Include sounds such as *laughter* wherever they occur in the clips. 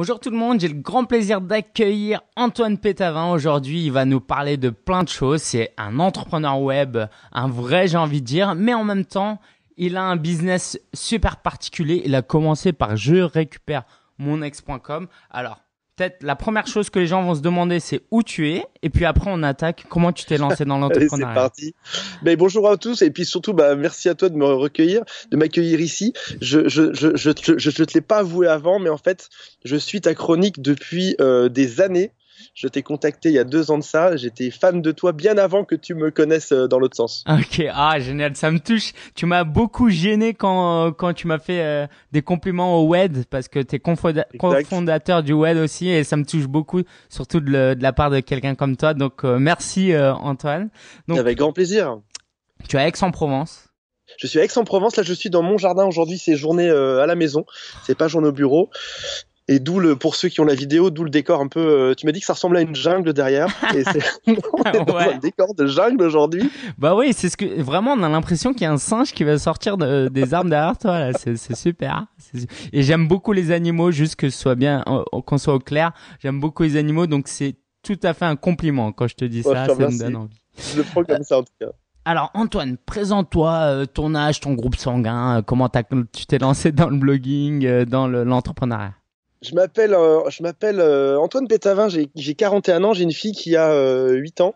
Bonjour tout le monde, j'ai le grand plaisir d'accueillir Antoine Pétavin. Aujourd'hui, il va nous parler de plein de choses. C'est un entrepreneur web, un vrai j'ai envie de dire, mais en même temps, il a un business super particulier. Il a commencé par je récupère mon ex.com. Alors, la première chose que les gens vont se demander, c'est où tu es. Et puis après, on attaque. Comment tu t'es *laughs* lancé dans l'entrepreneuriat C'est parti. Mais bonjour à tous. Et puis surtout, bah, merci à toi de me recueillir, de m'accueillir ici. Je je, je, je, je, te l'ai pas avoué avant, mais en fait, je suis ta chronique depuis euh, des années. Je t'ai contacté il y a deux ans de ça. J'étais fan de toi bien avant que tu me connaisses euh, dans l'autre sens. Ok, ah génial, ça me touche. Tu m'as beaucoup gêné quand euh, quand tu m'as fait euh, des compliments au WED parce que t'es es cofondateur du WED aussi et ça me touche beaucoup, surtout de, la part de quelqu'un comme toi. Donc merci Antoine. Avec grand plaisir. Tu es à Aix-en-Provence. Je suis à Aix-en-Provence. Là, je suis dans mon jardin aujourd'hui. C'est journée à la maison. C'est pas journée au bureau. Et d'où le, pour ceux qui ont la vidéo, d'où le décor un peu. Euh, tu m'as dit que ça ressemble à une jungle derrière. *laughs* Et c'est *laughs* un décor de jungle aujourd'hui. Bah oui, c'est ce que vraiment on a l'impression qu'il y a un singe qui va sortir des arbres derrière toi. c'est super. Et j'aime beaucoup les animaux, juste que ce soit bien, euh, qu'on soit au clair. J'aime beaucoup les animaux, donc c'est tout à fait un compliment quand je te dis ça. Ça me donne envie. le prends comme ça en tout cas. Euh, alors Antoine, présente-toi ton âge, ton groupe sanguin, comment tu t'es lancé dans le blogging, dans l'entrepreneuriat. Je m'appelle, euh, je m'appelle euh, Antoine Pétavin, j'ai 41 ans, j'ai une fille qui a euh, 8 ans.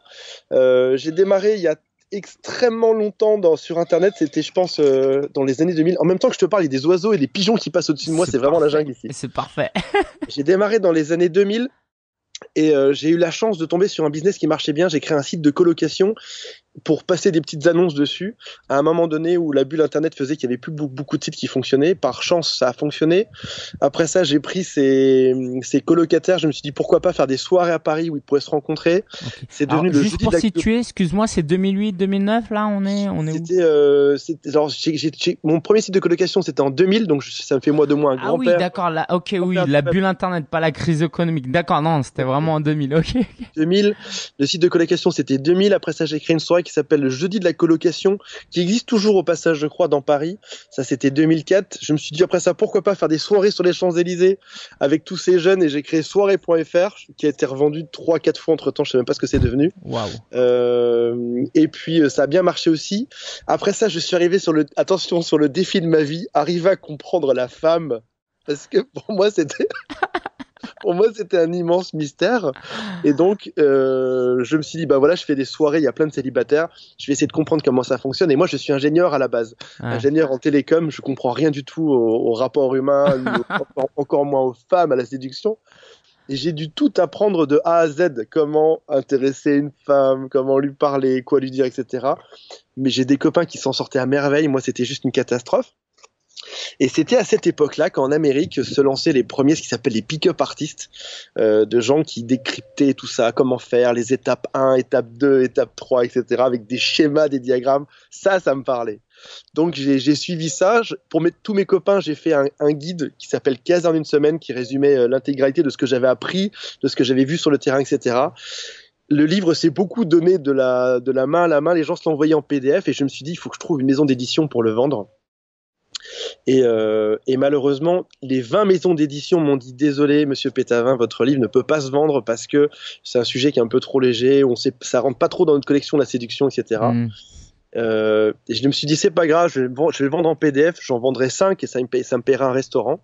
Euh, j'ai démarré il y a extrêmement longtemps dans, sur Internet, c'était je pense dans les années 2000. En même temps que je te parle, il y a des oiseaux et des pigeons qui passent au-dessus de moi, c'est vraiment la jungle ici. C'est parfait. *laughs* j'ai démarré dans les années 2000 et j'ai eu la chance de tomber sur un business qui marchait bien. J'ai créé un site de colocation pour passer des petites annonces dessus, à un moment donné où la bulle Internet faisait qu'il n'y avait plus beaucoup de sites qui fonctionnaient, par chance ça a fonctionné. Après ça, j'ai pris ces, colocataires, je me suis dit pourquoi pas faire des soirées à Paris où ils pourraient se rencontrer. C'est devenu le Juste pour situer, excuse-moi, c'est 2008-2009 là, on est, on est euh, mon premier site de colocation c'était en 2000, donc ça me fait moi de moins un grand-père. Ah oui, d'accord, là, ok, oui, la bulle Internet, pas la crise économique. D'accord, non, c'était vraiment en 2000, ok. 2000, le site de colocation c'était 2000, après ça j'ai créé une soirée qui s'appelle le Jeudi de la colocation, qui existe toujours au passage, je crois, dans Paris. Ça, c'était 2004. Je me suis dit après ça, pourquoi pas faire des soirées sur les Champs-Élysées avec tous ces jeunes et j'ai créé soirée.fr qui a été revendu 3-4 fois entre temps. Je sais même pas ce que c'est devenu. Euh, et puis, euh, ça a bien marché aussi. Après ça, je suis arrivé sur le, attention, sur le défi de ma vie, arriver à comprendre la femme. Parce que pour moi, c'était. *laughs* pour moi, c'était un immense mystère. Et donc, euh, je me suis dit, bah voilà, je fais des soirées, il y a plein de célibataires, je vais essayer de comprendre comment ça fonctionne. Et moi, je suis ingénieur à la base. Ingénieur en télécom, je comprends rien du tout au, rapport humain, *laughs* encore moins aux femmes, à la séduction. Et j'ai dû tout apprendre de A à Z, comment intéresser une femme, comment lui parler, quoi lui dire, etc. Mais j'ai des copains qui s'en sortaient à merveille, moi c'était juste une catastrophe. Et c'était à cette époque-là qu'en Amérique se lançaient les premiers, ce qui s'appelle les pick-up artistes, euh, de gens qui décryptaient tout ça, comment faire, les étapes 1, étape 2, étape 3, etc., avec des schémas, des diagrammes. Ça, ça me parlait. Donc j'ai suivi ça. pour tous mes copains, j'ai fait un, guide qui s'appelle 15 en une semaine, qui résumait euh, l'intégralité de ce que j'avais appris, de ce que j'avais vu sur le terrain, etc le livre s'est beaucoup donné de la, de la main à la main. Les gens se l'envoyaient en PDF et je me suis dit, il faut que je trouve une maison d'édition pour le vendre. Euh, et, malheureusement, les 20 maisons d'édition m'ont dit désolé, monsieur Pétavin, votre livre ne peut pas se vendre parce que c'est un sujet qui est un peu trop léger, on sait, ça rentre pas trop dans notre collection la séduction, etc. Mm. Euh, et je me suis dit c'est pas grave, je vais, je vais, le vendre en PDF, j'en vendrai 5 et ça me, ça me paiera un restaurant.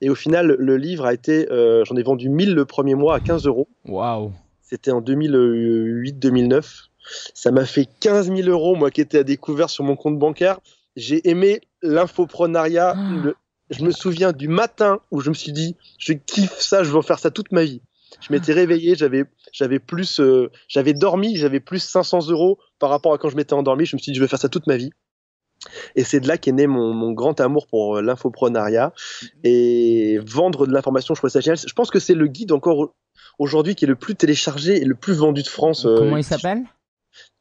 Et au final, le livre a été, euh, j'en ai vendu 1000 le premier mois à 15 euros. Waouh! C'était en 2008-2009. Ça m'a fait 15 000 euros, moi qui étais à découvert sur mon compte bancaire. J'ai aimé l'infoprenariat. Ah. Je me souviens du matin où je me suis dit, je kiffe ça, je veux faire ça toute ma vie. Je m'étais ah. réveillé, j'avais, j'avais plus, euh, j'avais dormi, j'avais plus 500 euros par rapport à quand je m'étais endormi. Je me suis dit, je vais faire ça toute ma vie. Et c'est de là qu'est né mon, grand amour pour euh, l'infoprenariat mm-hmm. et vendre de l'information. Je Je pense que c'est le guide encore aujourd'hui qui est le plus téléchargé et le plus vendu de France. Comment euh, il s'appelle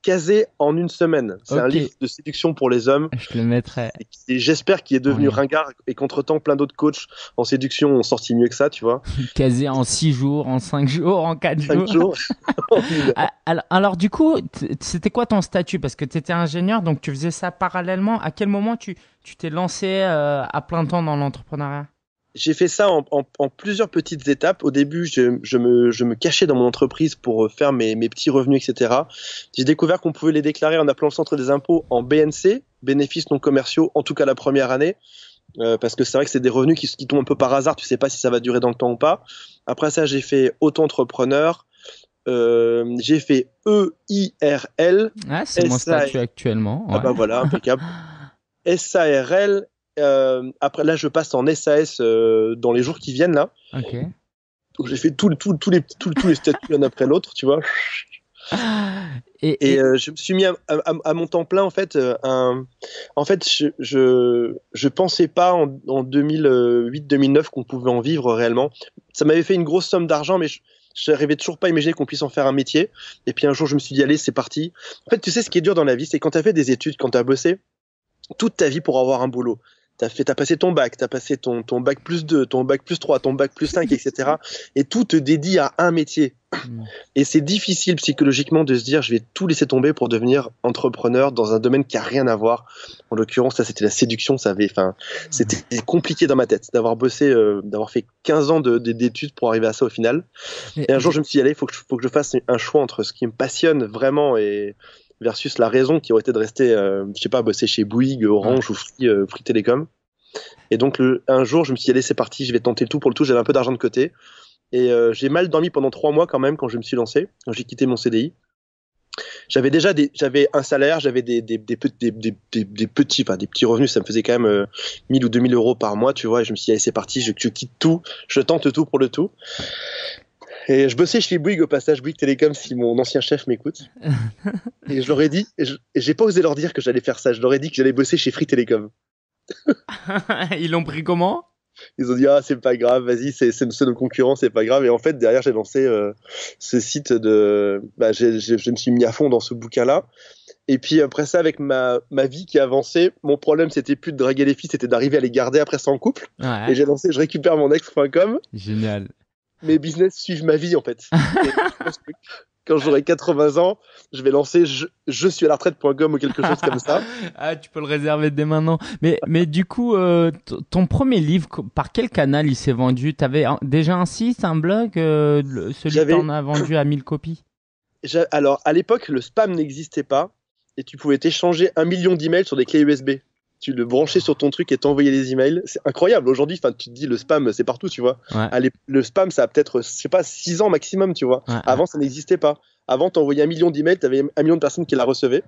casé en une semaine. C'est un livre de séduction pour les hommes. Je le mettrai. Et, j'espère qu'il est devenu ringard et qu'entre-temps, plein d'autres coachs en séduction ont sorti mieux que ça, tu vois. *laughs* casé en six jours, en cinq jours, en quatre jours. *laughs* Ah, alors, du coup, c'était quoi ton statut Parce que tu étais ingénieur, donc tu faisais ça parallèlement. À quel moment tu t'es lancé euh, à plein temps dans l'entrepreneuriat j'ai fait ça en, en, en, plusieurs petites étapes. Au début, je, je, me, je me, cachais dans mon entreprise pour euh, faire mes, mes petits revenus, etc. J'ai découvert qu'on pouvait les déclarer en appelant le centre des impôts en BNC, bénéfices non commerciaux, en tout cas la première année. Euh, parce que c'est vrai que c'est des revenus qui, qui, tombent un peu par hasard, tu sais pas si ça va durer dans le temps ou pas. Après ça, j'ai fait auto-entrepreneur, euh, j'ai fait EIRL. Ah, c'est mon statut actuellement. Ah bah voilà, impeccable. SARL *laughs* Euh, après, là, je passe en SAS euh, dans les jours qui viennent, là. Ok. Donc, j'ai fait tous les, tous les statuts l'un après l'autre, tu vois. Et, euh, je me suis mis à, à, mon temps plein, en fait. Euh, un... En fait, je, je, pensais pas en, 2008-2009 qu'on pouvait en vivre réellement. Ça m'avait fait une grosse somme d'argent, mais je j'arrivais toujours pas à imaginer qu'on puisse en faire un métier. Et puis un jour, je me suis dit, allez, c'est parti. En fait, tu sais, ce qui est dur dans la vie, c'est quand t'as fait des études, quand t'as bossé, toute ta vie pour avoir un boulot. T'as fait, as passé ton bac, tu as passé ton, bac plus 2, ton bac plus 3, ton bac plus 5, etc. Et tout te dédie à un métier. Mm. Et c'est difficile psychologiquement de se dire, je vais tout laisser tomber pour devenir entrepreneur dans un domaine qui a rien à voir. En l'occurrence, ça, c'était la séduction, ça avait, enfin, mm. c'était compliqué dans ma tête d'avoir bossé, euh, d'avoir fait 15 ans d'études pour arriver à ça au final. Et un jour, je me suis dit, allez, faut faut que je fasse un choix entre ce qui me passionne vraiment et, versus la raison qui aurait été de rester, euh, je sais pas, bosser chez Bouygues, Orange ou Free, euh, Free Télécom. Et donc le, un jour, je me suis dit, allez, c'est parti, je vais tenter le tout pour le tout, j'avais un peu d'argent de côté. Et euh, j'ai mal dormi pendant trois mois quand même quand je me suis lancé, quand j'ai quitté mon CDI. J'avais déjà j'avais un salaire, j'avais des, des, petits, des petits revenus, ça me faisait quand même 1000 ou 2000 euros par mois, tu vois, et je me suis dit, allez, c'est parti, je, je, quitte tout, je tente tout pour le tout. Et je bossais chez Bouygues au passage, Bouygues Télécom, si mon ancien chef m'écoute. *laughs* et je leur ai dit, et j'ai pas osé leur dire que j'allais faire ça, je leur ai dit que j'allais bosser chez Free Télécom. *laughs* Ils l'ont pris comment ils ont dit ah c'est pas grave vas-y c'est c'est nos concurrents c'est pas grave et en fait derrière j'ai lancé euh, ce site de bah, je me suis mis à fond dans ce bouquin là et puis après ça avec ma ma vie qui avançait mon problème c'était plus de draguer les filles c'était d'arriver à les garder après ça en couple et j'ai lancé je récupère mon ex.com génial mes business suivent ma vie en fait. quand j'aurai 80 ans, je vais lancer je, suis à la retraite.com ou quelque chose comme ça. *laughs* ah, tu peux le réserver dès maintenant. Mais mais du coup, euh, ton premier livre, par quel canal il s'est vendu T'avais déjà un site, un blog euh, Celui en as vendu à 1000 copies *coughs* Alors à l'époque, le spam n'existait pas et tu pouvais t'échanger un million d'emails sur des clés USB tu le branchais sur ton truc et t'envoyais des emails. C'est incroyable. Aujourd'hui, enfin, tu te dis le spam, c'est partout, tu vois. Allez, le spam, ça a peut-être, je sais pas, 6 ans maximum, tu vois. Avant, ça n'existait pas. Avant, t'envoyais un million d'emails, t'avais un million de personnes qui la recevaient.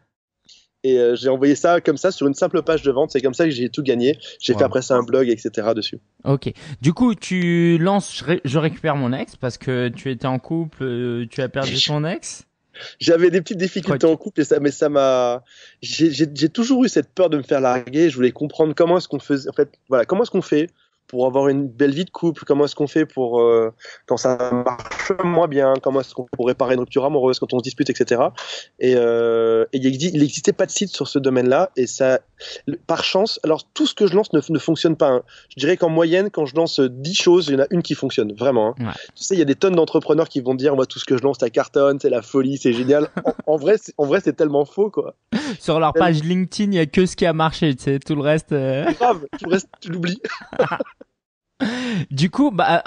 Et euh, j'ai envoyé ça comme ça sur une simple page de vente. C'est comme ça que j'ai tout gagné. J'ai fait après ça un blog, etc. dessus. Ok. Du coup, tu lances, je, récupère mon ex parce que tu étais en couple, euh, tu as perdu ton ex. J'avais des petites difficultés en couple et ça, mais ça m'a. J'ai toujours eu cette peur de me faire larguer. Je voulais comprendre comment est-ce qu'on faisait. En fait, voilà, comment est-ce qu'on fait pour avoir une belle vie de couple Comment est-ce qu'on fait pour euh, quand ça marche moins bien Comment est-ce qu'on pourrait réparer une rupture amoureuse quand on se dispute, etc. Et, euh, et il n'existait pas de site sur ce domaine-là et ça par chance, alors tout ce que je lance ne, fonctionne pas. Hein. Je dirais qu'en moyenne, quand je lance 10 euh, choses, il y en a une qui fonctionne, vraiment. Hein. Tu sais, il y a des tonnes d'entrepreneurs qui vont dire Moi, tout ce que je lance, ça cartonne, c'est la folie, c'est génial. en, *laughs* vrai, en vrai, c'est tellement faux, quoi. Sur leur page LinkedIn, il n'y a que ce qui a marché, tu sais, tout le reste. Euh. Grave, tout le reste, tu l'oublies. *laughs* Du coup, bah,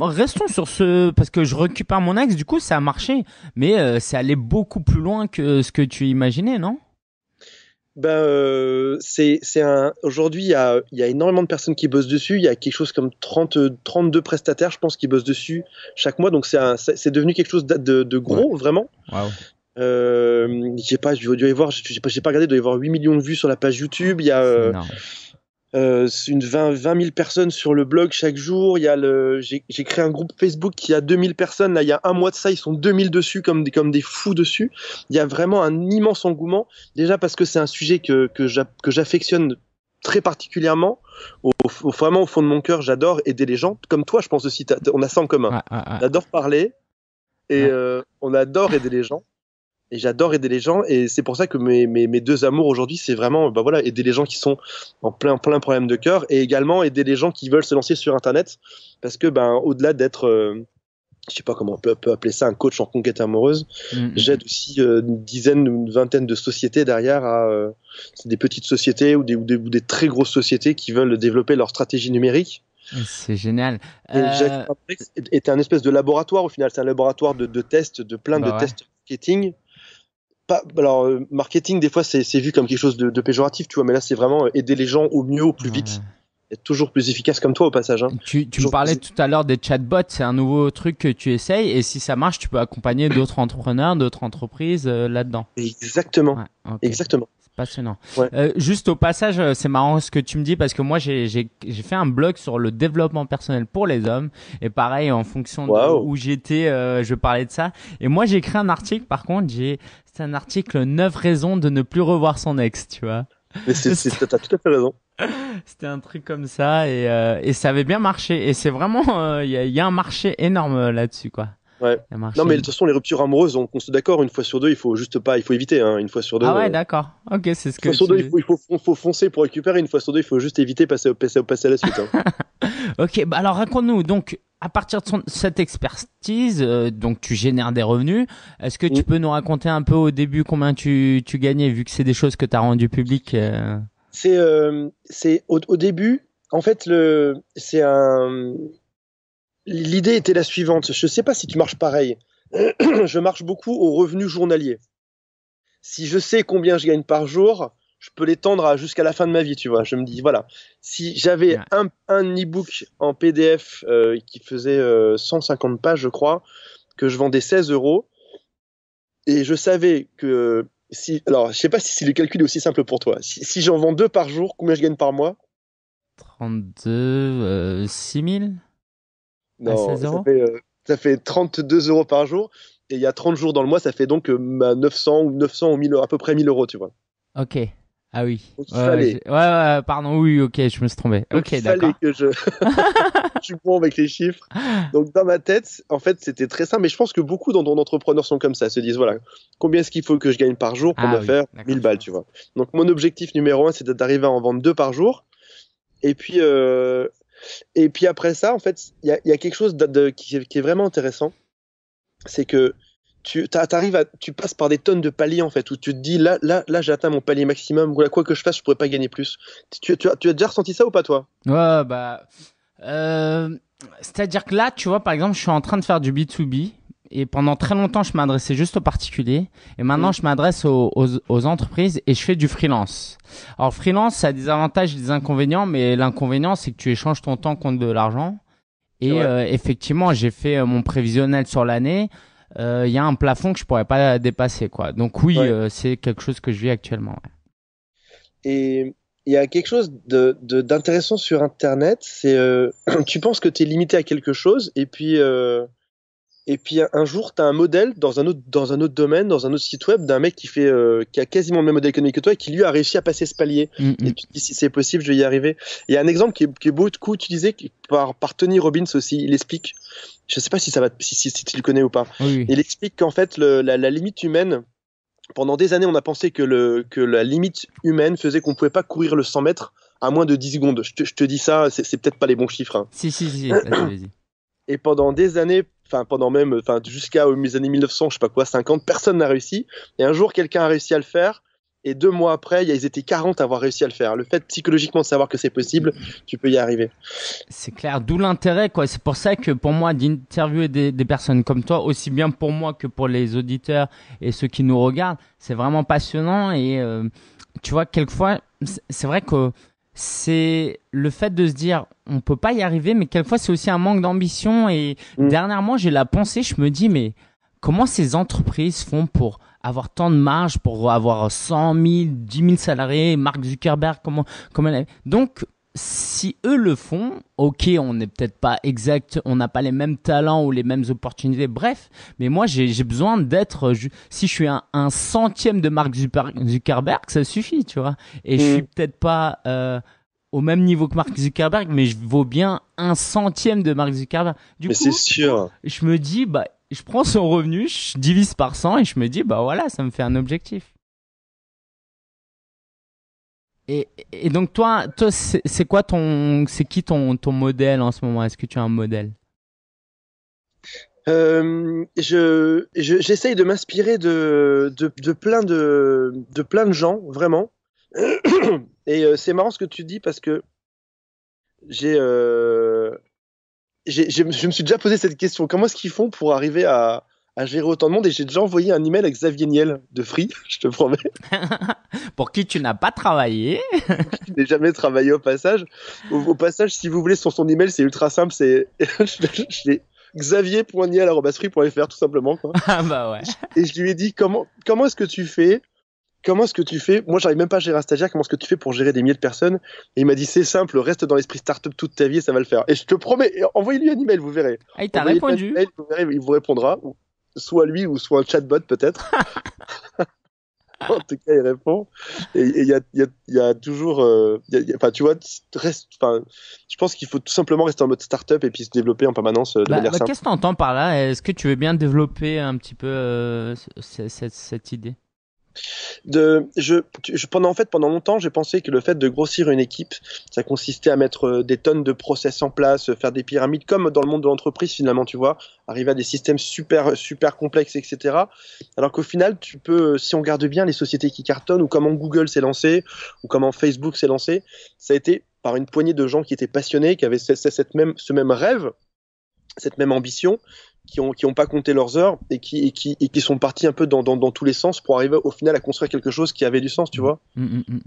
restons sur ce parce que je récupère mon axe. Du coup, ça a marché, mais euh, c'est ça allait beaucoup plus loin que ce que tu imaginais, non ben, euh, c'est un. Aujourd'hui, il y a, y a, énormément de personnes qui bossent dessus. Il y a quelque chose comme 30, 32 prestataires, je pense, qui bossent dessus chaque mois. Donc, c'est devenu quelque chose de, de, gros, vraiment. Wow. Euh, j'ai pas, je dois voir, j'ai pas, pas regardé, il doit y avoir 8 millions de vues sur la page YouTube. Il y a, euh, euh, une 20, 000 personnes sur le blog chaque jour. Il y a le, j'ai, créé un groupe Facebook qui a 2000 personnes. Là, il y a un mois de ça, ils sont 2000 dessus, comme des, comme des fous dessus. Il y a vraiment un immense engouement. Déjà parce que c'est un sujet que, que, j'affectionne très particulièrement. Au, au, vraiment, au fond de mon cœur, j'adore aider les gens. Comme toi, je pense aussi, on a ça en commun. adore J'adore parler et euh, on adore aider les gens et j'adore aider les gens et c'est pour ça que mes, mes, mes deux amours aujourd'hui c'est vraiment bah voilà aider les gens qui sont en plein plein problème de cœur et également aider les gens qui veulent se lancer sur internet parce que ben au-delà d'être euh, je sais pas comment on peut, appeler ça un coach en conquête amoureuse mm-hmm. j'aide aussi euh, une dizaine une vingtaine de sociétés derrière à euh, des petites sociétés ou des, ou des, ou des très grosses sociétés qui veulent développer leur stratégie numérique c'est génial. Euh... est un espèce de laboratoire au final. C'est un laboratoire de, de tests, de plein de bah tests de marketing alors euh, marketing des fois c'est vu comme quelque chose de, péjoratif, tu vois, mais là c'est vraiment euh, aider les gens au mieux, au plus vite. toujours plus efficace comme toi au passage. Hein. Tu, tu me parlais tout à l'heure des chatbots, c'est un nouveau truc que tu essayes et si ça marche, tu peux accompagner d'autres entrepreneurs, d'autres entreprises euh, là-dedans. Exactement. Exactement. Passionnant. Euh, juste au passage, euh, c'est marrant ce que tu me dis parce que moi j'ai fait un blog sur le développement personnel pour les hommes et pareil en fonction de où j'étais, euh, je parlais de ça. Et moi j'ai écrit un article par contre, j'ai c'est un article 9 raisons de ne plus revoir son ex, tu vois. Mais *laughs* t'as tout à fait raison. C'était un truc comme ça et, ça avait bien marché et c'est vraiment il y, a un marché énorme là-dessus quoi. Ouais. Non, mais de toute façon, les ruptures amoureuses, on, on se d'accord, une fois sur deux, il faut juste pas, il faut éviter, hein, une fois sur deux. Ah ouais, euh, d'accord. Ok, c'est ce que. Une fois sur deux, il faut, il faut, foncer pour récupérer, une fois sur deux, il faut juste éviter passer, passer, passer à la suite. Hein. *laughs* ok, bah alors raconte-nous, donc, à partir de cette expertise, euh, donc tu génères des revenus. Est-ce que tu mm. peux nous raconter un peu au début combien tu, tu gagnais, vu que c'est des choses que tu as rendues publiques euh C'est, c'est au, au, début, en fait, le, c'est un l'idée était la suivante. Je ne sais pas si tu marches pareil. *clears throat* je marche beaucoup au revenu journalier. Si je sais combien je gagne par jour, je peux l'étendre jusqu'à la fin de ma vie, tu vois. Je me dis, voilà, si j'avais un, un e-book en PDF euh, qui faisait 150 euh, pages, je crois, que je vendais 16 euros, et je savais que si, alors je sais pas si, le calcul est aussi simple pour toi, si, j'en vends deux par jour, combien je gagne par mois 32, euh, 6 euh, ça, fait, ça fait 32 euros par jour. Et il y a 30 jours dans le mois, ça fait donc 900 euh, bah, ou 900 ou 1000, à peu près 1000 euros, tu vois. Ok. Ah oui. ouais, pardon, oui, ok, je me suis trompé. ok, d'accord. que *laughs* je. suis bon avec les chiffres. Donc, dans ma tête, en fait, c'était très simple. Mais je pense que beaucoup d'entrepreneurs sont comme ça, se disent voilà, combien est-ce qu'il faut que je gagne par jour pour ah me faire 1000 balles, tu vois. Donc, mon objectif numéro un, c'est d'arriver à en vendre deux par jour. Et puis, euh, et puis après ça, en fait, il y, a quelque chose de, qui, est vraiment intéressant, c'est que tu arrives tu passes par des tonnes de paliers en fait où tu te dis là là là j'ai mon palier maximum ou quoi que je fasse je pourrais pas gagner plus. Tu, tu, tu as déjà ressenti ça ou pas toi Ouais bah euh, c'est à dire que là tu vois par exemple je suis en train de faire du B2B et pendant très longtemps, je m'adressais juste aux particuliers. Et maintenant, je m'adresse aux, aux, aux, entreprises et je fais du freelance. Alors, freelance, ça a des avantages et des inconvénients, mais l'inconvénient, c'est que tu échanges ton temps contre de l'argent. Et euh, effectivement, j'ai fait euh, mon prévisionnel sur l'année. Euh, il y a un plafond que je pourrais pas dépasser, quoi. Donc oui, c'est quelque chose que je vis actuellement. Et il y a quelque chose de, d'intéressant sur Internet. C'est *clears throat* tu penses que tu es limité à quelque chose, et puis et puis un jour, tu as un modèle dans un, autre, dans un autre domaine, dans un autre site web, d'un mec qui, fait, euh, qui a quasiment le même modèle économique que toi et qui lui a réussi à passer ce palier. Mm, mm. Et tu te dis, si c'est possible, je vais y arriver. Il y a un exemple qui est, beaucoup utilisé par, par Tony Robbins aussi. Il explique, je ne sais pas si, ça va, si, si, tu le connais ou pas, il explique qu'en fait, la, limite humaine, pendant des années, on a pensé que, le, que la limite humaine faisait qu'on ne pouvait pas courir le 100 mètres à moins de 10 secondes. Je te, je te dis ça, c'est peut-être pas les bons chiffres. Hein. Si, si, si. Et pendant des années, enfin pendant même, enfin jusqu'à euh, mes années 1900, je sais pas quoi, 50, personne n'a réussi. Et un jour, quelqu'un a réussi à le faire. Et deux mois après, ils étaient 40 à avoir réussi à le faire. Le fait psychologiquement de savoir que c'est possible, tu peux y arriver. C'est clair, d'où l'intérêt. quoi. C'est pour ça que pour moi, d'interviewer des, personnes comme toi, aussi bien pour moi que pour les auditeurs et ceux qui nous regardent, c'est vraiment passionnant. Et euh, tu vois, quelquefois, c'est vrai que c'est le fait de se dire on peut pas y arriver, mais quelquefois c'est aussi un manque d'ambition. Et mm. dernièrement, j'ai la pensée, je me dis mais comment ces entreprises font pour avoir tant de marge, pour avoir 100 000, 10 000 salariés, Mark Zuckerberg, comment, comment donc si eux le font, ok, on n'est peut-être pas exact, on n'a pas les mêmes talents ou les mêmes opportunités, bref, mais moi j'ai besoin d'être, euh, si je suis un, centième de Mark Zuckerberg, ça suffit, tu vois. Et je suis mm. peut-être pas euh, au même niveau que Mark Zuckerberg, mais je vaux bien un centième de Mark Zuckerberg. Du mais c'est sûr. Je me dis, bah, je prends son revenu, je divise par 100 et je me dis, bah voilà, ça me fait un objectif. Et, donc toi, c'est quoi ton, c'est qui ton, ton modèle en ce moment Est-ce que tu as un modèle euh, je, j'essaye de m'inspirer de, de, plein de, de plein de gens, vraiment. *coughs* Et euh, c'est marrant ce que tu dis parce que j'ai, euh, je me suis déjà posé cette question. Comment est-ce qu'ils font pour arriver à, à gérer autant de monde et j'ai déjà envoyé un email à Xavier Niel de Free, *laughs* je te promets. *laughs* Pour qui tu n'as pas travaillé. je n'ai jamais travaillé au passage. Au, passage, si vous voulez, sur son email, c'est ultra simple, c'est *laughs* xavier.niel.free.fr tout simplement. Ah bah ouais. Et je lui ai dit comment, comment est-ce que tu fais comment est-ce que tu fais Moi, j'arrive même pas à gérer un stagiaire. Comment est-ce que tu fais pour gérer des milliers de personnes Et il m'a dit c'est simple, reste dans l'esprit startup toute ta vie et ça va le faire. Et je te promets, envoyez-lui un email, vous verrez. Ah, il t'a répondu. il vous répondra soit lui ou soit un chatbot peut-être. *laughs* *laughs* en tout cas, il répond. Et il y a, toujours, euh, enfin, tu vois, reste, je pense qu'il faut tout simplement rester en mode startup et puis se développer en permanence euh, de bah, bah, Qu'est-ce que tu entends par là Est-ce que tu veux bien développer un petit peu euh, cette idée de, je, pendant, en fait, pendant longtemps, j'ai pensé que le fait de grossir une équipe, ça consistait à mettre euh, des tonnes de process en place, euh, faire des pyramides, comme dans le monde de l'entreprise finalement, tu vois, arriver à des systèmes super, euh, super complexes, etc. Alors qu'au final, tu peux, si on garde bien les sociétés qui cartonnent, ou comment Google s'est lancé, ou comment Facebook s'est lancé, ça a été par une poignée de gens qui étaient passionnés, qui avaient même, ce même rêve cette même ambition, qui n'ont qui ont pas compté leurs heures et qui, qui, sont partis un peu dans, tous les sens pour arriver au final à construire quelque chose qui avait du sens, tu mm. vois. Mm, mm,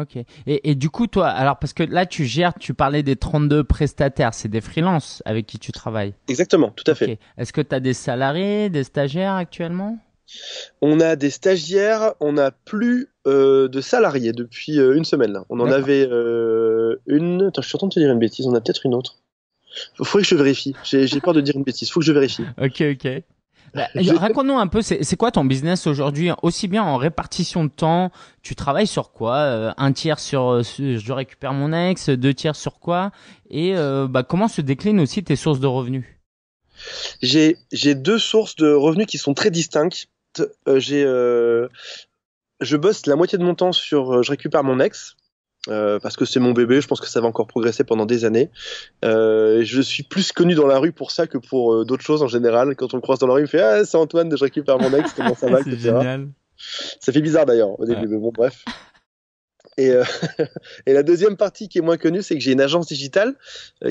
ok. Et, du coup, toi, alors parce que là, tu gères, tu parlais des 32 prestataires, c'est des freelances avec qui tu travailles. Exactement, tout à fait. Est-ce que tu as des salariés, des stagiaires actuellement on a des stagiaires, on n'a plus euh, de salariés depuis euh, une semaine. On en avait euh, une. Attends, je suis en train de te dire une bêtise, on a peut-être une autre. Faut que je vérifie. J'ai peur de dire une bêtise. Faut que je vérifie. Ok, ok. Bah, *laughs* Raconte-nous un peu, c'est quoi ton business aujourd'hui Aussi bien en répartition de temps, tu travailles sur quoi euh, Un tiers sur euh, je récupère mon ex, deux tiers sur quoi Et euh, bah, comment se déclinent aussi tes sources de revenus J'ai deux sources de revenus qui sont très distinctes. J'ai je bosse la moitié de mon temps sur je récupère mon ex, euh, parce que c'est mon bébé, je pense que ça va encore progresser pendant des années. Euh, je suis plus connu dans la rue pour ça que pour euh, d'autres choses en général. Quand on me croise dans la rue, il me fait Ah, c'est Antoine, je récupère mon ex, comment ça va, *laughs* Génial. Ça fait bizarre d'ailleurs au début, mais bon, bref. Et, euh, *laughs* et, la deuxième partie qui est moins connue, c'est que j'ai une agence digitale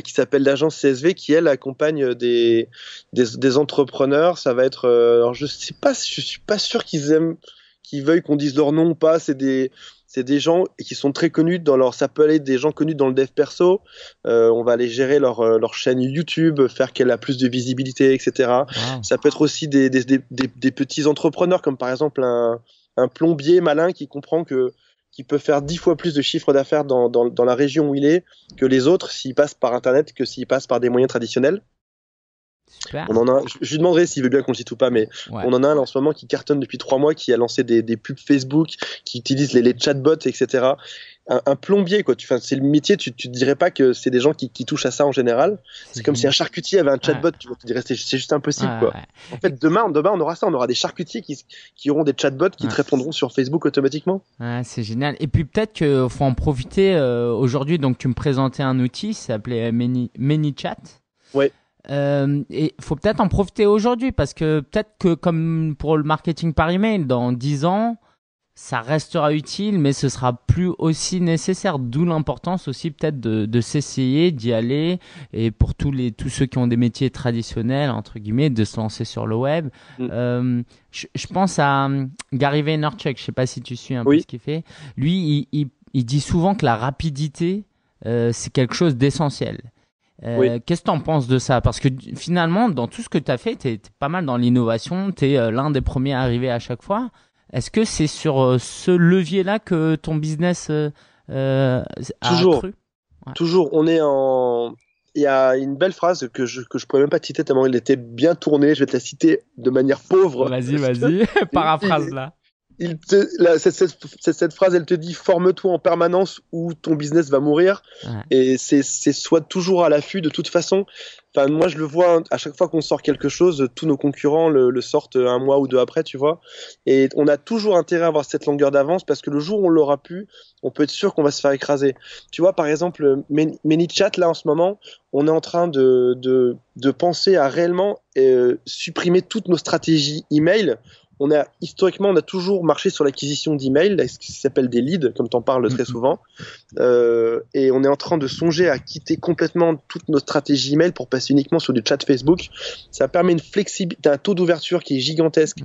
qui s'appelle l'agence CSV, qui elle accompagne des, des, des entrepreneurs. Ça va être, alors je sais pas, je suis pas sûr qu'ils aiment, qu'ils veuillent qu'on dise leur nom ou pas. C'est des, c'est des gens qui sont très connus dans leur. Ça peut aller des gens connus dans le dev perso. Euh, on va aller gérer leur, euh, leur chaîne YouTube, faire qu'elle a plus de visibilité, etc. Ça peut être aussi des, des, des, petits entrepreneurs, comme par exemple un, plombier malin qui comprend que qui peut faire dix fois plus de chiffre d'affaires dans, dans, la région où il est que les autres s'il passe par Internet que s'il passe par des moyens traditionnels. On en a, je, lui demanderai s'il veut bien qu'on le cite ou pas, mais on en a un en ce moment qui cartonne depuis trois mois, qui a lancé des, pubs Facebook, qui utilise les, chatbots, etc. Un, plombier, quoi. Tu, c'est le métier, tu, te dirais pas que c'est des gens qui, touchent à ça en général. C'est comme mm. si un charcutier avait un chatbot, tu, tu dirais c'est, juste impossible, En fait, demain, on aura ça, on aura des charcutiers qui, auront des chatbots qui te répondront sur Facebook automatiquement. c'est génial. Et puis peut-être qu'il faut en profiter euh, aujourd'hui. Donc, tu me présentais un outil, ça s'appelait ManyChat. Chat. ouais. Euh, et faut peut-être en profiter aujourd'hui parce que peut-être que comme pour le marketing par email, dans 10 ans, ça restera utile, mais ce sera plus aussi nécessaire. D'où l'importance aussi peut-être de, de s'essayer, d'y aller, et pour tous les tous ceux qui ont des métiers traditionnels entre guillemets, de se lancer sur le web. Mm. Euh, je, pense à hum, Gary Vaynerchuk. Je sais pas si tu suis un peu ce qu'il fait. Lui, il, il, dit souvent que la rapidité euh, c'est quelque chose d'essentiel. Euh, qu'est-ce que tu en penses de ça Parce que finalement, dans tout ce que tu as fait, tu es, pas mal dans l'innovation, tu es euh, l'un des premiers à arriver à chaque fois. Est-ce que c'est sur euh, ce levier-là que ton business a Toujours. Toujours. On est en. Il y a une belle phrase que je que je pourrais même pas citer tellement elle était bien tournée. Je vais te la citer de manière pauvre. Vas-y, *laughs* vas-y, *laughs* paraphrase là il cette, cette, phrase, elle te dit forme-toi en permanence ou ton business va mourir. Et c'est soit toujours à l'affût de toute façon. Enfin, moi, je le vois hein, à chaque fois qu'on sort quelque chose, tous nos concurrents le, le, sortent un mois ou deux après, tu vois. Et on a toujours intérêt à avoir cette longueur d'avance parce que le jour où on l'aura pu, on peut être sûr qu'on va se faire écraser. Tu vois, par exemple, ManyChat, là, en ce moment, on est en train de, de, de penser à réellement euh, supprimer toutes nos stratégies email on a historiquement, on a toujours marché sur l'acquisition d'emails, ce qui s'appelle des leads, comme t'en parles très mhm. souvent. Euh, et on est en train de songer à quitter complètement toute notre stratégie email pour passer uniquement sur du chat Facebook. Ça permet une flexibilité, un taux d'ouverture qui est gigantesque.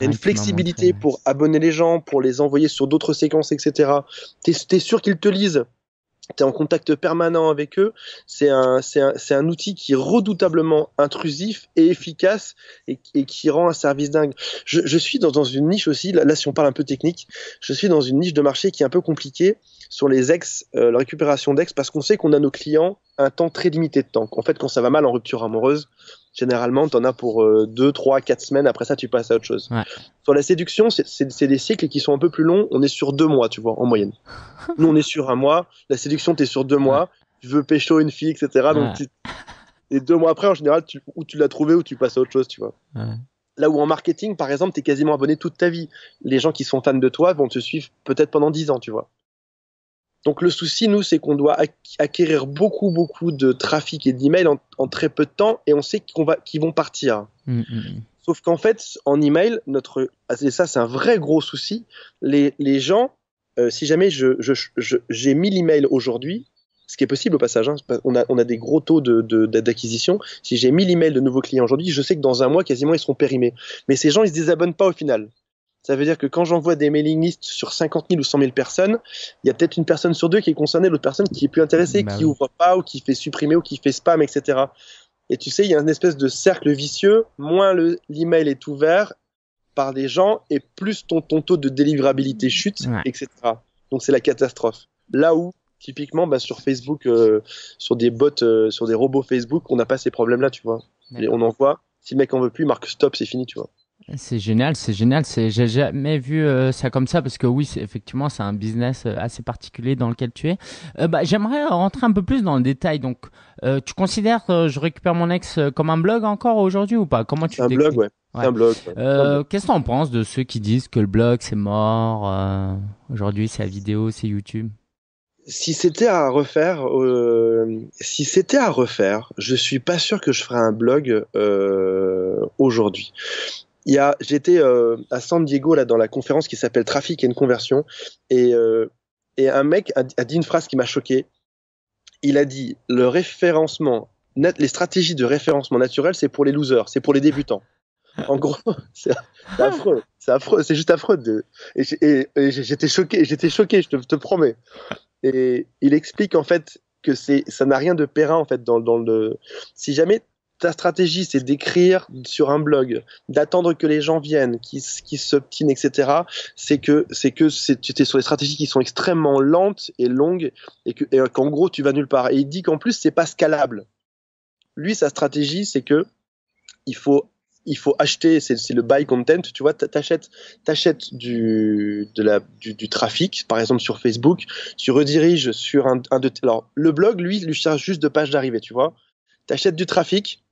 une flexibilité pour abonner les gens, pour les envoyer sur d'autres séquences, etc. T'es sûr qu'ils te lisent tu es en contact permanent avec eux. C'est un, c'est un, un, outil qui est redoutablement intrusif et efficace et, qui rend un service dingue. Je, je suis dans, dans, une niche aussi, là, si on parle un peu technique, je suis dans une niche de marché qui est un peu compliquée sur les ex, euh, la récupération d'ex, parce qu'on sait qu'on a nos clients un temps très limité de temps. En fait, quand ça va mal en rupture amoureuse, généralement, tu en as pour euh, deux, trois, quatre semaines. Après ça, tu passes à autre chose. Sur la séduction, c'est des cycles qui sont un peu plus longs. On est sur deux mois, tu vois, en moyenne. *laughs* Nous, on est sur un mois. La séduction, tu es sur 2 mois. Tu veux pécho une fille, etc. Donc, Et deux mois après, en général, tu... ou tu l'as trouvé ou tu passes à autre chose, tu vois. Là où en marketing, par exemple, tu es quasiment abonné toute ta vie. Les gens qui sont fans de toi vont te suivre peut-être pendant dix ans, tu vois. Donc le souci, nous, c'est qu'on doit acquérir beaucoup, beaucoup de trafic et d'emails en, en, très peu de temps et on sait qu'on va, qu'ils vont partir. Mm, mm, mm. Sauf qu'en fait, en email, notre, ah, et ça c'est un vrai gros souci, les, gens, euh, si jamais j'ai je, je, 1000 emails aujourd'hui, ce qui est possible au passage, hein, on, a, des gros taux d'acquisition, de, d'acquisition si j'ai 1000 emails de nouveaux clients aujourd'hui, je sais que dans un mois, quasiment, ils seront périmés. Mais ces gens, ils se désabonnent pas au final. Ça veut dire que quand j'envoie des mailing lists sur 50 000 ou 100 000 personnes, il y a peut-être une personne sur deux qui est concernée, l'autre personne qui est plus intéressée, bah qui ouvre pas ou qui fait supprimer ou qui fait spam, etc. Et tu sais, il y a une espèce de cercle vicieux. Moins l'email est ouvert par des gens et plus ton, taux de délivrabilité chute, etc. Donc c'est la catastrophe. Là où typiquement bah, sur Facebook, euh, sur des bots, euh, sur des robots Facebook, on n'a pas ces problèmes-là, tu vois. on envoie, Si le mec en veut plus, il marque stop, c'est fini, tu vois. C'est génial, c'est génial. C'est j'ai jamais vu euh, ça comme ça parce que oui, c'est, effectivement, c'est un business euh, assez particulier dans lequel tu es. Euh, bah, j'aimerais rentrer un peu plus dans le détail. Donc, euh, tu considères euh, je récupère mon ex comme un blog encore aujourd'hui ou pas Comment tu un blog, ouais. un blog, ouais. Qu'est-ce que pense penses de ceux qui disent que le blog c'est mort Aujourd'hui, c'est la vidéo, c'est YouTube. Si c'était à refaire, si c'était à refaire, je suis pas sûr que je ferais un blog aujourd'hui il y a, j'étais euh, à San Diego là dans la conférence qui s'appelle Trafic et une conversion et, euh, et un mec a, dit une phrase qui m'a choqué. Il a dit le référencement, les stratégies de référencement naturel, c'est pour les losers, c'est pour les débutants. Ah. En gros, *laughs* c'est affreux, c'est affreux, c'est juste affreux. De, et j'étais choqué, j'étais choqué, je te, promets. Et il explique en fait que c'est ça n'a rien de périn en fait dans, dans le si jamais ta stratégie, c'est d'écrire sur un blog, d'attendre que les gens viennent, qu'ils qui etc., c'est que c'est que c'est sur des stratégies qui sont extrêmement lentes et longues et qu'en gros tu vas nulle part. Et il dit qu'en plus c'est pas scalable. Lui, sa stratégie, c'est que il faut il faut acheter, c'est le buy content, tu vois, t'achètes, achètes du, du, trafic, par exemple sur Facebook, tu rediriges sur un, un de, alors le blog, lui, lui cherche juste de pages d'arrivée, tu vois, tu achètes du trafic,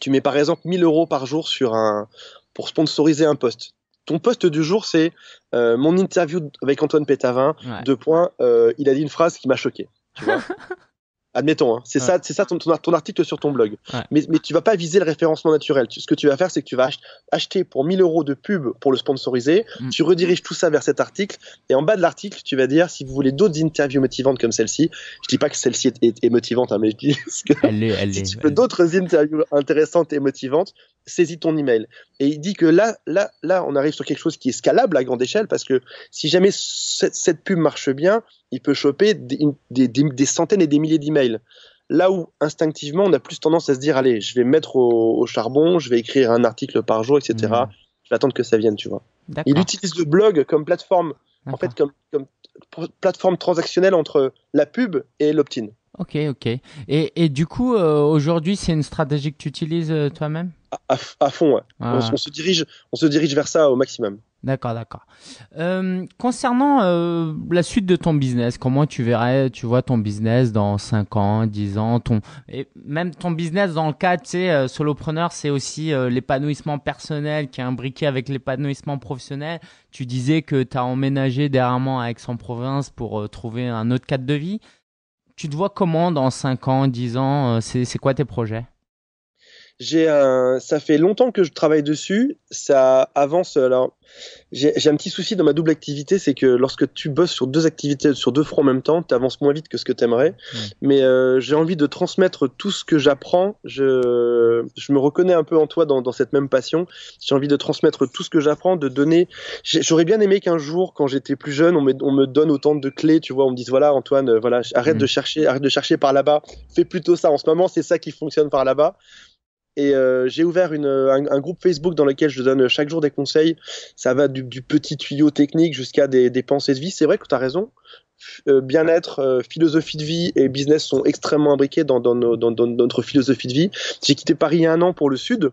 tu mets par exemple 1000 euros par jour sur un, pour sponsoriser un poste. Ton poste du jour, c'est euh, mon interview avec Antoine Pétavin, deux points, euh, il a dit une phrase qui m'a choqué. Tu vois *laughs* Admettons, hein, c'est ça, c'est ça ton, article sur ton blog. Mais, tu vas pas viser le référencement naturel. Ce que tu vas faire, c'est que tu vas acheter pour 1000 euros de pub pour le sponsoriser. Mm. Tu rediriges tout ça vers cet article. Et en bas de l'article, tu vas dire si vous voulez d'autres interviews motivantes comme celle-ci. Je dis pas que celle-ci est, motivante, hein, mais je dis que d'autres interviews intéressantes et motivantes, saisis ton email. Et il dit que là, là, là, on arrive sur quelque chose qui est scalable à grande échelle parce que si jamais cette, pub marche bien, il peut choper des, centaines et des milliers d'emails. Là où instinctivement, on a plus tendance à se dire, allez, je vais mettre au, charbon, je vais écrire un article par jour, etc. Hmm. Je vais attendre que ça vienne, tu vois. Il utilise le blog comme plateforme, en fait, comme, comme plateforme transactionnelle entre la pub et l'opt-in. Ok, ok. Et, et du coup, euh, aujourd'hui, c'est une stratégie que tu utilises euh, toi-même à, à, fond, ouais. Ah. On, se dirige, on se dirige vers ça au maximum. D'accord, d'accord. Euh, concernant euh, la suite de ton business, comment tu verrais, tu vois ton business dans 5 ans, 10 ans, ton et même ton business dans le cadre, tu sais, solopreneur, c'est aussi l'épanouissement personnel qui est imbriqué avec l'épanouissement professionnel. Tu disais que tu as emménagé dernièrement à Aix-en-Provence pour trouver un autre cadre de vie tu te vois comment dans 5 ans, 10 ans euh, C'est quoi tes projets j'ai un, ça fait longtemps que je travaille dessus. Ça avance. Alors, j'ai, j'ai un petit souci dans ma double activité, c'est que lorsque tu bosses sur deux activités, sur deux fronts en même temps, tu avances moins vite que ce que tu aimerais. Mm. Mais euh, j'ai envie de transmettre tout ce que j'apprends. Je, je me reconnais un peu en toi dans, dans cette même passion. J'ai envie de transmettre tout ce que j'apprends, de donner. j'aurais bien aimé qu'un jour, quand j'étais plus jeune, on me, on me donne autant de clés. Tu vois, on me dise voilà, Antoine, euh, voilà, arrête mm. de chercher, arrête de chercher par là-bas. Fais plutôt ça. En ce moment, c'est ça qui fonctionne par là-bas. Et euh, j'ai ouvert un, groupe Facebook dans lequel je donne chaque jour des conseils. Ça va du, petit tuyau technique jusqu'à des, pensées de vie. C'est vrai que tu as raison. Euh, bien-être, euh, philosophie de vie et business sont extrêmement imbriqués dans, notre philosophie de vie. J'ai quitté Paris il y a un an pour le Sud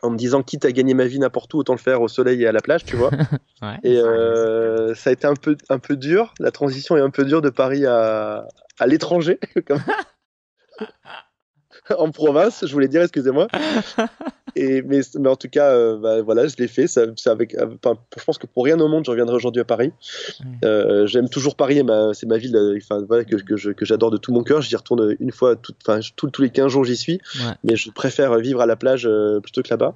en me disant quitte à gagner ma vie n'importe où, autant le faire au soleil et à la plage, tu vois. *laughs* et ça a été un peu, un peu dur, la transition est un peu dure de Paris à, à l'étranger. *laughs* *laughs* *laughs* en province, je voulais dire, excusez-moi. *laughs* mais, en tout cas, euh, bah, voilà, je l'ai fait. avec, euh, je pense que pour rien au monde, je reviendrai aujourd'hui à Paris. Euh, j'aime toujours Paris, c'est ma ville que, j'adore de tout mon cœur. J'y retourne une fois, tous les 15 jours, j'y suis. Mais je préfère vivre à la plage plutôt que là-bas.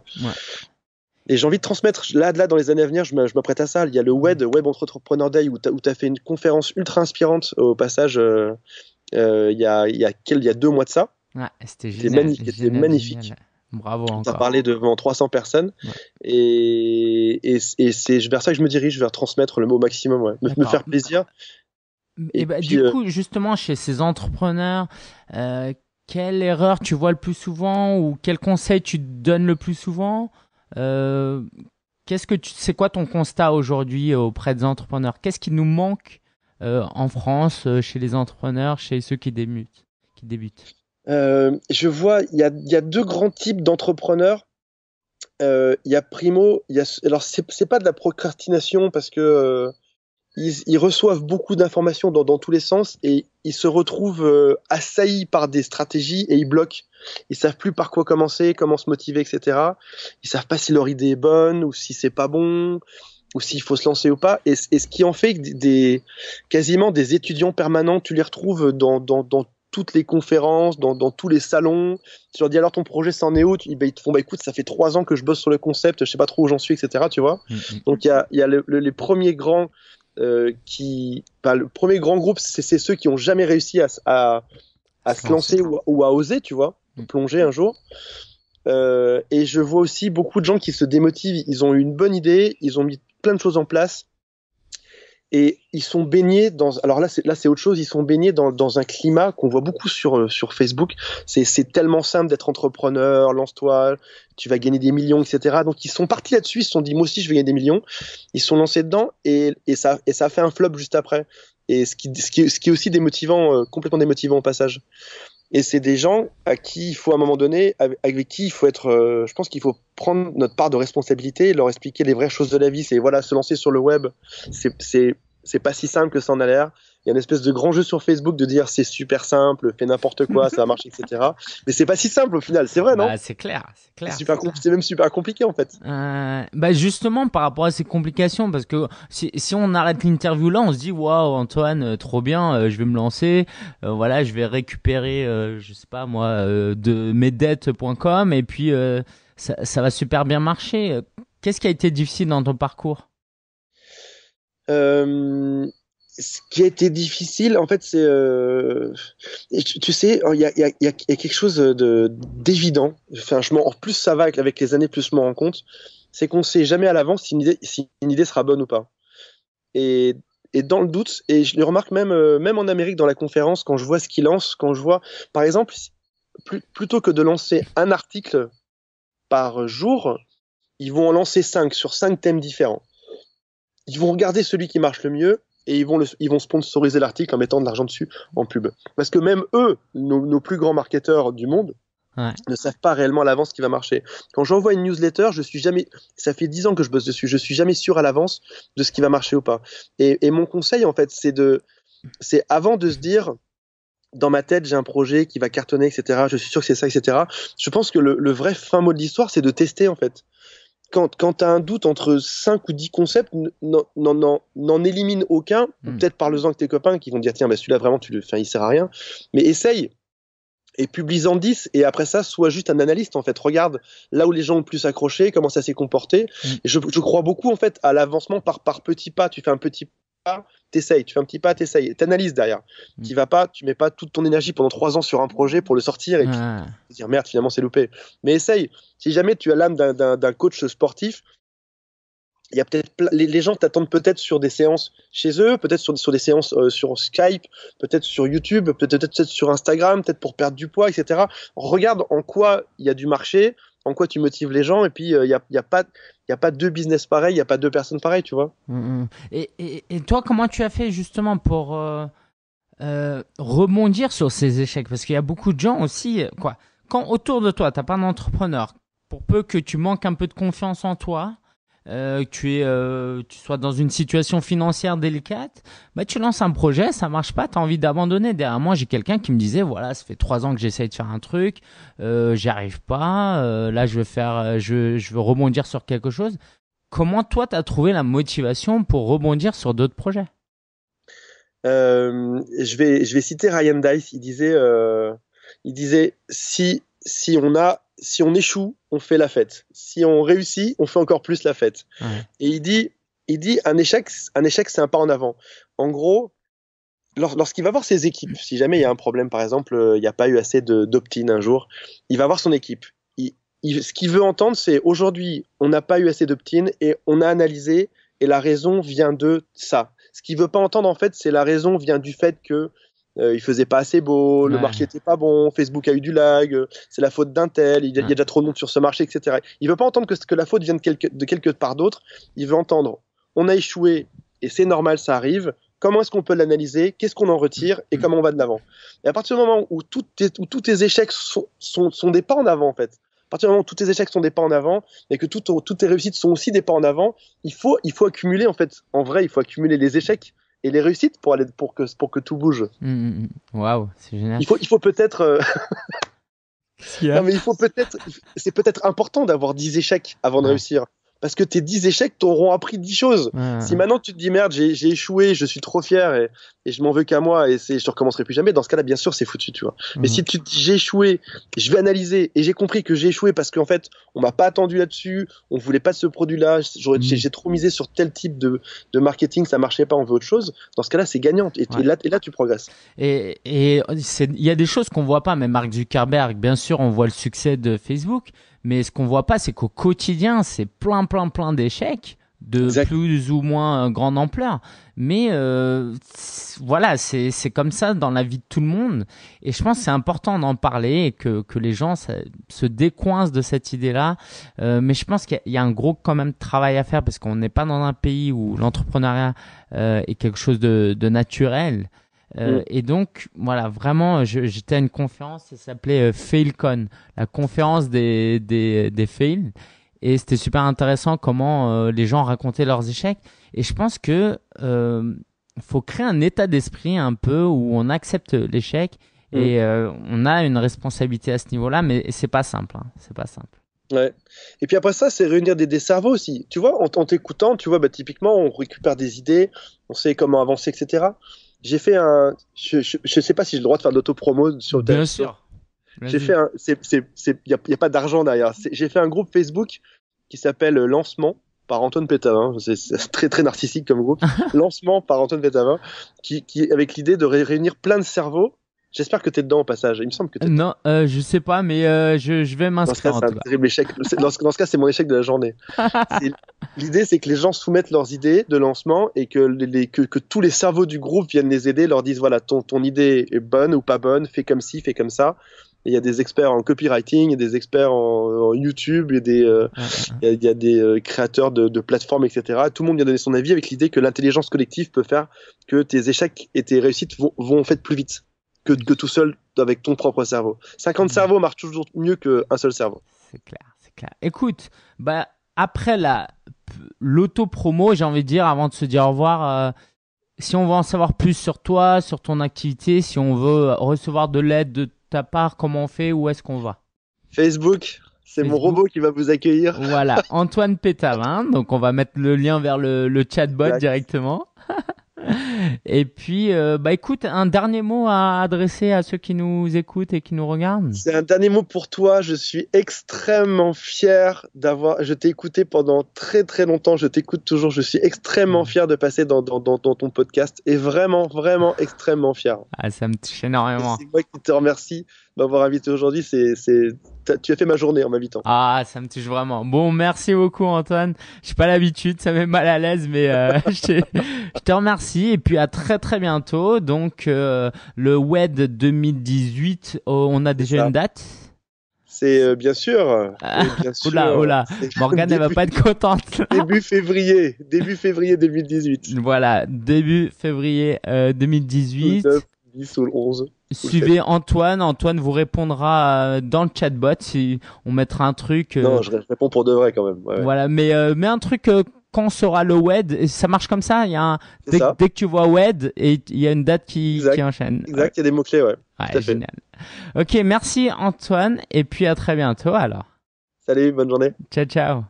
Et j'ai envie de transmettre, là, delà dans les années à venir, je m'apprête à ça. Il y a le web, Web Entrepreneur Day, où tu as, fait une conférence ultra inspirante au passage, il il, il y a deux mois de ça c'était génial. magnifique. Bravo encore. Ça parlé devant 300 personnes et, c'est vers ça que je me dirige, vers transmettre le mot maximum, me, faire plaisir. Et, eh ben, du euh, coup, justement, chez ces entrepreneurs, euh, quelle erreur tu vois le plus souvent ou quel conseil tu donnes le plus souvent euh, Qu'est-ce que tu, c'est quoi ton constat aujourd'hui auprès des entrepreneurs Qu'est-ce qui nous manque en France chez les entrepreneurs, chez ceux qui débutent euh, je vois, il y a, y a deux grands types d'entrepreneurs euh, il y a Primo, y a, alors c'est pas de la procrastination parce que euh, ils, ils, reçoivent beaucoup d'informations dans, dans, tous les sens et ils se retrouvent assaillis par des stratégies et ils bloquent. Ils savent plus par quoi commencer, comment se motiver, etc. Ils savent pas si leur idée est bonne ou si c'est pas bon ou s'il faut se lancer ou pas. Et, ce qui en fait des, quasiment des étudiants permanents, tu les retrouves dans, dans, dans toutes les conférences, dans, tous les salons. Tu leur dis alors ton projet c'en est où bah, Ils te font bah écoute, ça fait trois ans que je bosse sur le concept, je sais pas trop où j'en suis, etc. Tu vois mm, mm. Donc il y a, les premiers grands euh, qui. Bah, le premier grand groupe, c'est ceux qui ont jamais réussi à, à, se lancer ou, à oser, tu vois, mm. plonger un jour. Euh, et je vois aussi beaucoup de gens qui se démotivent. Ils ont eu une bonne idée, ils ont mis plein de choses en place, et ils sont baignés dans. Alors là, c'est là, c'est autre chose. Ils sont baignés dans, dans un climat qu'on voit beaucoup sur euh, sur Facebook. C'est tellement simple d'être entrepreneur, lance-toi, tu vas gagner des millions, etc. Donc ils sont partis là-dessus. Ils se sont dit, moi aussi, je vais gagner des millions. Ils sont lancés dedans et et ça et ça a fait un flop juste après. Et ce qui ce qui ce qui est aussi démotivant, euh, complètement démotivant au passage. Et c'est des gens à qui il faut à un moment donné, avec qui il faut être. Euh, je pense qu'il faut prendre notre part de responsabilité, leur expliquer les vraies choses de la vie. C'est voilà, se lancer sur le web, c'est pas si simple que ça en a l'air. Il y a une espèce de grand jeu sur Facebook de dire c'est super simple, fais n'importe quoi, ça va marcher, etc. *laughs* Mais c'est pas si simple au final, c'est vrai, non bah, C'est clair, c'est clair. C'est même super compliqué en fait. Euh, bah justement par rapport à ces complications, parce que si, on arrête l'interview là, on se dit waouh Antoine, euh, trop bien, euh, je vais me lancer, voilà, je vais récupérer, je sais pas moi, de mesdettes.com et puis ça, va super bien marcher. Qu'est-ce qui a été difficile dans ton parcours ce qui a été difficile, en fait, c'est, euh, tu, sais, il y a, y, a, y a, quelque chose de d'évident. Enfin, je en, plus ça va avec, les années, plus je m'en rends compte, c'est qu'on sait jamais à l'avance si, si, une idée sera bonne ou pas. Et, et, dans le doute, et je le remarque même euh, même en Amérique dans la conférence, quand je vois ce qu'ils lancent, quand je vois, par exemple, plutôt que de lancer un article par jour, ils vont en lancer cinq sur cinq thèmes différents. Ils vont regarder celui qui marche le mieux et ils vont, ils vont sponsoriser l'article en mettant de l'argent dessus en pub. Parce que même eux, nos, plus grands marketeurs du monde, ne savent pas réellement à l'avance ce qui va marcher. Quand j'envoie une newsletter, je suis jamais, ça fait dix ans que je bosse dessus, je suis jamais sûr à l'avance de ce qui va marcher ou pas. Et, mon conseil, en fait, c'est de, c'est avant de se dire, dans ma tête, j'ai un projet qui va cartonner, etc. Je suis sûr que c'est ça, etc. Je pense que le vrai fin mot de l'histoire, c'est de tester, en fait quand, quand tu as un doute entre 5 ou 10 concepts, n'en élimine aucun. Hmm. Peut-être parle-en avec tes copains qui vont dire tiens, bah, celui-là vraiment, tu le, fin, il sert à rien. Mais essaye et publie-en 10 et après ça, sois juste un analyste en fait. Regarde là où les gens ont le plus accroché, comment ça s'est comporté. Hmm. Et je, je, crois beaucoup en fait à l'avancement par, par petits pas. Tu fais un petit pas, t'essayes, tu fais un petit pas, t'essayes, t'analyses derrière. Mm. Tu vas pas, tu mets pas toute ton énergie pendant trois ans sur un projet pour le sortir et puis ah. dire merde, finalement c'est loupé. Mais essaye. Si jamais tu as l'âme d'un coach sportif, il y a peut-être les, gens t'attendent peut-être sur des séances chez eux, peut-être sur, des séances euh, sur Skype, peut-être sur YouTube, peut-être peut sur Instagram, peut-être pour perdre du poids, etc. Regarde en quoi il y a du marché, en quoi tu motives les gens. Et puis, il euh, n'y a, y a pas y a pas deux business pareils, il n'y a pas deux personnes pareilles, tu vois. Mm, mm. Et, et, et, toi, comment tu as fait justement pour euh, euh, rebondir sur ces échecs Parce qu'il y a beaucoup de gens aussi, quoi. Quand autour de toi, tu n'as pas d'entrepreneur, pour peu que tu manques un peu de confiance en toi, euh, tu es, euh, tu sois dans une situation financière délicate, bah tu lances un projet, ça marche pas, tu as envie d'abandonner. Derrière moi, j'ai quelqu'un qui me disait voilà, ça fait trois ans que j'essaye de faire un truc, euh, j'y arrive pas, euh, là je veux faire, euh, je, je veux rebondir sur quelque chose. Comment toi t'as trouvé la motivation pour rebondir sur d'autres projets euh, je vais, je vais citer Ryan Dice. Il disait, il disait si si on a si on échoue, on fait la fête. Si on réussit, on fait encore plus la fête. Et il dit, il dit un échec, un échec, c'est un pas en avant. En gros, lorsqu'il va voir ses équipes, si jamais il y a un problème, par exemple, euh, il n'y a pas eu assez d'opt-in un jour, il va voir son équipe. ce qu'il veut entendre, c'est aujourd'hui, on n'a pas eu assez d'opt-in et on a analysé et la raison vient de ça. Ce qu'il veut pas entendre, en fait, c'est la raison vient du fait que euh, il faisait pas assez beau, le marché était pas bon, Facebook a eu du lag, euh, c'est la faute d'Intel, il y, a, déjà trop de monde sur ce marché, etc. Il veut pas entendre que, la faute vienne de quelque part d'autre, il veut entendre on a échoué et c'est normal, ça arrive. Comment est-ce qu'on peut l'analyser Qu'est-ce qu'on en retire et mm. comment on va de l'avant Et à partir du moment où, tous tes échecs sont, des pas en avant, en fait, à partir du moment où tous tes échecs sont des pas en avant et que toutes tes réussites sont aussi des pas en avant, il faut, il faut accumuler, en fait, en vrai, il faut accumuler les échecs les réussites pour, aller, pour, que, pour que tout bouge. Mm, mm, mm. Waouh, c'est génial. Il faut, il faut peut-être. Euh, *laughs* non, mais il faut peut-être. C'est peut-être important d'avoir 10 échecs avant de réussir parce que tes 10 échecs t'auront appris 10 choses. Si maintenant tu te dis merde, j'ai échoué, je suis trop fier et, et je m'en veux qu'à moi et je ne recommencerai plus jamais, dans ce cas-là, bien sûr, c'est foutu, tu vois. Mais mhm. si tu te dis j'ai échoué, je vais analyser et j'ai compris que j'ai échoué parce qu'en fait, on m'a pas attendu là-dessus, on voulait pas ce produit-là, mhm. j'ai trop misé sur tel type de, de, marketing, ça marchait pas, on veut autre chose, dans ce cas-là, c'est gagnant et, là, tu progresses. Et il y a des choses qu'on voit pas, mais Mark Zuckerberg, bien sûr, on voit le succès de Facebook, mais ce qu'on voit pas, c'est qu'au quotidien, c'est plein, plein, plein d'échecs de plus ou moins euh, grande ampleur. Mais euh, voilà, c'est comme ça dans la vie de tout le monde. Et je pense que c'est important d'en parler et que, que les gens se décoincent de cette idée-là. Euh, mais je pense qu'il y, a un gros quand même travail à faire parce qu'on n'est pas dans un pays où l'entrepreneuriat est quelque chose de, de naturel. Euh, mm. Et donc, voilà, vraiment, j'étais à une conférence, ça s'appelait euh, FailCon, la conférence des, des, des fails. Et c'était super intéressant comment euh, les gens racontaient leurs échecs. Et je pense que faut créer un état d'esprit un peu où on accepte l'échec mm. et on a une responsabilité à ce niveau-là, mais c'est pas simple. Hein. c'est pas simple. Ouais. Et puis après ça, c'est réunir des, des, cerveaux aussi. Tu vois, en, en t'écoutant, tu vois, bah, typiquement, on récupère des idées, on sait comment avancer, etc j'ai fait un. Je, je, sais pas si j'ai le droit de faire de l'autopromo sur. Bien sûr. J'ai fait un. Il n'y a, a, pas d'argent derrière. J'ai fait un groupe Facebook qui s'appelle Lancement par Antoine Pétavin. C'est *laughs* très très narcissique comme groupe. *laughs* Lancement par Antoine Pétavin, qui, qui avec l'idée de réunir plein de cerveaux J'espère que t'es dedans au passage. Il me semble que Non, euh, je sais pas, mais euh, je, je, vais m'inscrire. Dans ce cas, c'est un terrible échec. Dans ce, cas, c'est mon échec de la journée. *laughs* L'idée, c'est que les gens soumettent leurs idées de lancement et que, les, que, que, tous les cerveaux du groupe viennent les aider, leur disent voilà, ton, ton idée est bonne ou pas bonne, fais comme ci, fais comme ça. Il y a des experts en copywriting, des experts en, YouTube, il y a des, il des créateurs de, de, plateformes, etc. Tout le monde vient donner son avis avec l'idée que l'intelligence collective peut faire que tes échecs et tes réussites vont, vont en fait plus vite que, tout seul avec ton propre cerveau. 50 cerveaux marchent toujours mieux qu'un seul cerveau. C'est clair, c'est clair. Écoute, bah, après la, l'auto-promo, j'ai envie de dire, avant de se dire au revoir, euh, si on veut en savoir plus sur toi, sur ton activité, si on veut recevoir de l'aide de ta part, comment on fait, où est-ce qu'on va Facebook, c'est mon robot qui va vous accueillir. Voilà, *laughs* Antoine Pétavin. Donc, on va mettre le lien vers le, le chatbot directement. *laughs* *laughs* Et puis, euh, bah écoute, un dernier mot à adresser à ceux qui nous écoutent et qui nous regardent. C'est un dernier mot pour toi. Je suis extrêmement fier d'avoir. Je t'ai écouté pendant très très longtemps. Je t'écoute toujours. Je suis extrêmement fier de passer dans, dans, ton podcast et vraiment vraiment extrêmement fier. Ah, ça me touche énormément. C'est moi qui te remercie d'avoir invité aujourd'hui. C'est tu as fait ma journée en m'invitant. Ah, ça me touche vraiment. Bon, merci beaucoup Antoine. Je suis pas l'habitude, ça m'est mal à l'aise, mais euh, *laughs* je, te remercie et puis à très très bientôt. Donc euh, le WED 2018, on a déjà une date. C'est euh, bien sûr. *laughs* oula, oula. *laughs* Morgane, elle va pas être contente. début février. Début février 2018. Voilà, début février 2018. 10 ou 11. Suivez Antoine, Antoine vous répondra euh, dans le chatbot si on mettra un truc. Euh, non, je, réponds pour de vrai quand même. voilà, mais euh, mais un truc quand sera le WED Ça marche comme ça, il y a un... dès, que tu vois WED, et il y a une date qui, qui enchaîne. Exact, il y a des mots-clés, ouais. ouais génial. Ok, merci Antoine, et puis à très bientôt alors. Salut, bonne journée. Ciao, ciao.